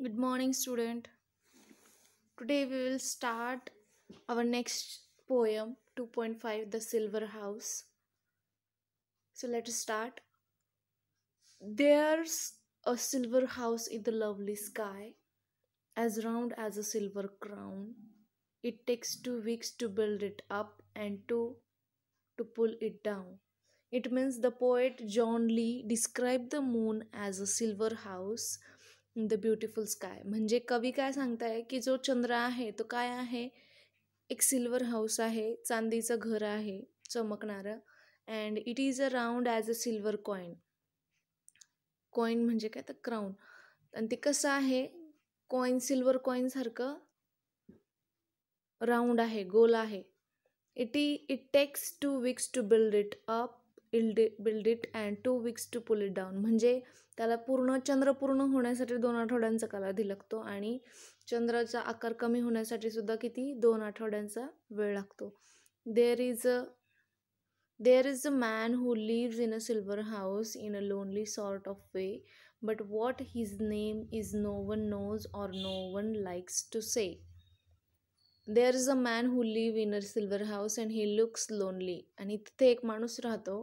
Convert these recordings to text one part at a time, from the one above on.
good morning student today we will start our next poem 2.5 the silver house so let us start there's a silver house in the lovely sky as round as a silver crown it takes 2 weeks to build it up and 2 to pull it down it means the poet john lee described the moon as a silver house the beautiful sky म्हणजे कवी काय सांगताय की जो चंद्र आहे तो काय आहे एक सिल्वर हाऊस आहे चांदीचं घर आहे चमकणारं and it is a round as a silver coin coin म्हणजे काय तर क्राऊन आणि ते कसं आहे कॉईन सिल्वर कॉईनसारखं राऊंड आहे गोल आहे it it takes two weeks to build it up build build it and two weeks to pull it down म्हणजे त्याला पूर्ण चंद्र पूर्ण होण्यासाठी दोन आठवड्यांचा कालावधी लागतो आणि चंद्राचा आकार कमी होण्यासाठी सुद्धा किती दोन आठवड्यांचा वेळ लागतो there is a there is a man who lives in a silver house in a lonely sort of way but what his name is no one knows or no one likes to say there is a man who live in a silver house and he looks lonely आणि तिथे एक माणूस राहतो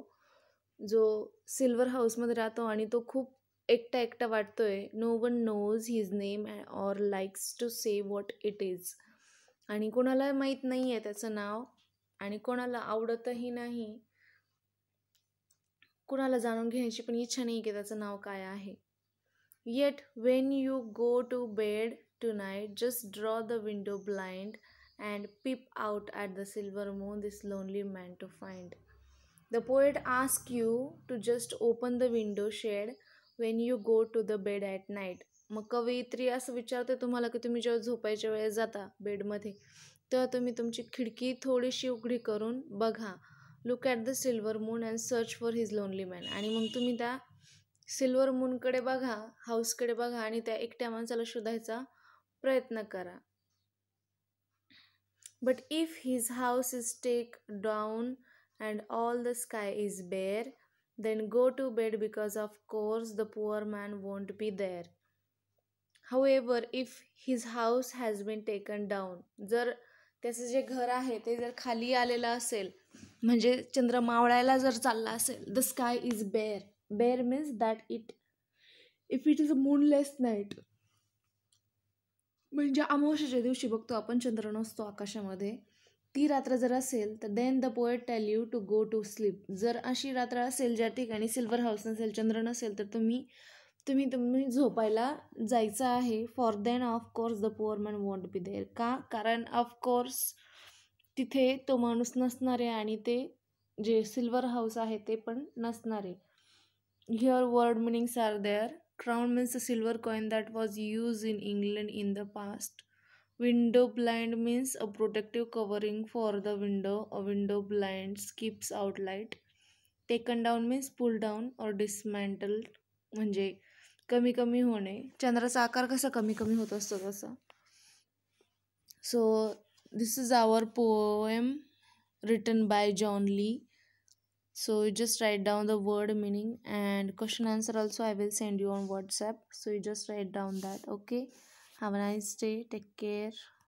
जो silver हाऊसमध्ये राहतो आणि तो खूप एकटा एकटा वाटतो आहे no one knows his name or likes to say what it is आणि कोणाला माहीत नाही आहे त्याचं नाव आणि कोणाला आवडतही नाही कुणाला जाणून घेण्याची पण इच्छा नाही की त्याचं नाव काय आहे yet when you go to bed tonight just draw the window blind and peep out at the silver moon this lonely man to find the poet ask you to just open the window shade when you go to the bed at night मग कवयित्री असं विचारते तुम्हाला की तुम्ही जेव्हा झोपायच्या वेळेस जाता बेडमध्ये तेव्हा तुम्ही तुमची खिडकी थोडीशी उघडी करून बघा look at the silver moon and search for his lonely man आणि मग तुम्ही त्या सिल्वर मूनकडे बघा हाऊसकडे बघा आणि त्या एकट्या माणसाला शोधायचा प्रयत्न करा but if his house is take down and all the sky is bare, then go to bed because of course the poor man won't be there. However, if his house has been taken down, जर त्याचं जे घर आहे ते जर खाली आलेलं असेल म्हणजे चंद्र मावळायला जर चालला असेल the sky is bare bare means that it if it is a moonless night म्हणजे अमावश्याच्या दिवशी बघतो आपण चंद्र नसतो आकाशामध्ये ती रात्र जर असेल तर then the poet tell you to go to sleep जर अशी रात्र असेल ज्या ठिकाणी सिल्वर हाऊस नसेल चंद्र नसेल तर तुम्ही तुम्ही तुम्ही झोपायला जायचं आहे for then of course the poor man won't be there का कारण ऑफकोर्स तिथे तो माणूस नसणार आहे आणि ते जे सिल्वर हाऊस आहे ते पण नसणारे here word meanings are there crown means a silver coin that was use in England in the past window blind means a protective covering for the window a window blind skips out taken down means pull down और dismantled म्हणजे कमी कमी होणे चंद्राचा आकार कसा कमी कमी होत असतो तसा so this is our poem written by John Lee so you just write down the word meaning and question answer also I will send you on WhatsApp so you just write down that okay Have a nice day. Take care.